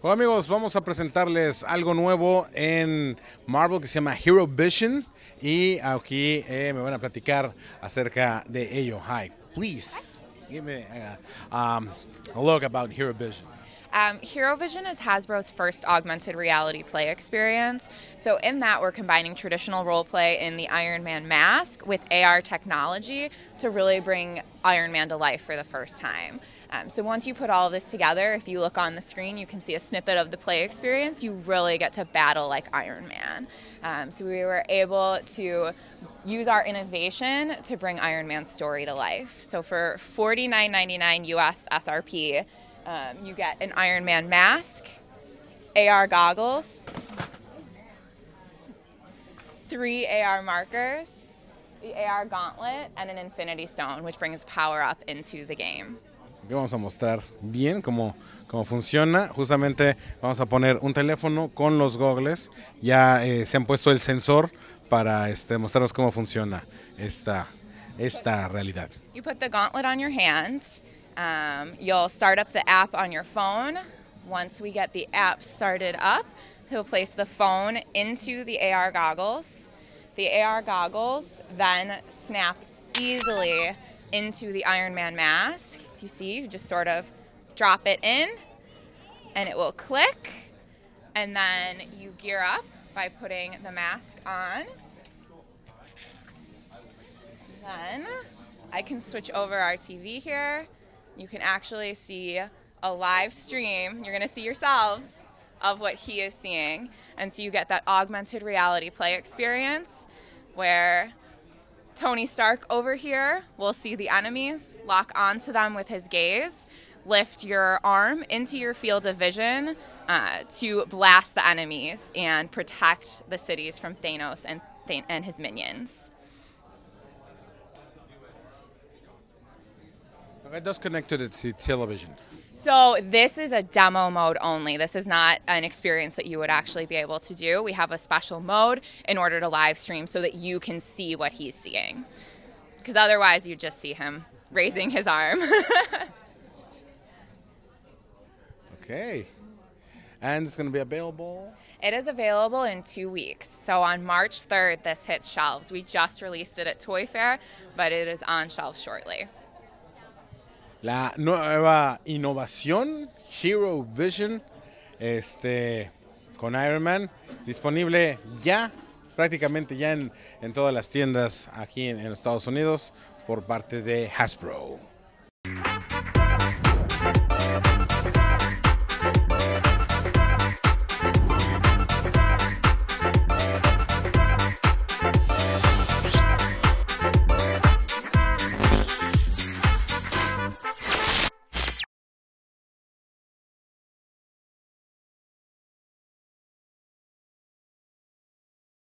Hola amigos, vamos a presentarles algo nuevo en Marvel que se llama Hero Vision y aquí eh, me van a platicar acerca de ello. Hi, please give me a um, look about Hero Vision. Um, Hero Vision is Hasbro's first augmented reality play experience. So, in that, we're combining traditional role play in the Iron Man mask with AR technology to really bring Iron Man to life for the first time. Um, so, once you put all this together, if you look on the screen, you can see a snippet of the play experience. You really get to battle like Iron Man. Um, so, we were able to use our innovation to bring Iron Man's story to life. So, for $49.99 US SRP, Um, you get an Iron Man mask, AR goggles, three AR markers, the AR gauntlet, and an Infinity Stone, which brings power up into the game. vamos a mostrar bien cómo, cómo funciona. Justamente vamos a poner un teléfono con los gogles. Ya eh, se han puesto el sensor para este, mostraros cómo funciona esta, esta realidad. You put the gauntlet on your hands. Um, you'll start up the app on your phone. Once we get the app started up, he'll place the phone into the AR goggles. The AR goggles then snap easily into the Iron Man mask. If you see, you just sort of drop it in and it will click. And then you gear up by putting the mask on. Then I can switch over our TV here you can actually see a live stream. You're going to see yourselves of what he is seeing. And so you get that augmented reality play experience where Tony Stark over here will see the enemies, lock onto them with his gaze, lift your arm into your field of vision uh, to blast the enemies and protect the cities from Thanos and, Th and his minions. It does connect to the television. So this is a demo mode only. This is not an experience that you would actually be able to do. We have a special mode in order to live stream so that you can see what he's seeing. Because otherwise you just see him raising his arm. okay. And it's going to be available? It is available in two weeks. So on March 3rd, this hits shelves. We just released it at Toy Fair, but it is on shelves shortly. la nueva innovación Hero Vision este, con Iron Man, disponible ya, prácticamente ya en, todas las tiendas aquí en Estados Unidos por parte de Hasbro.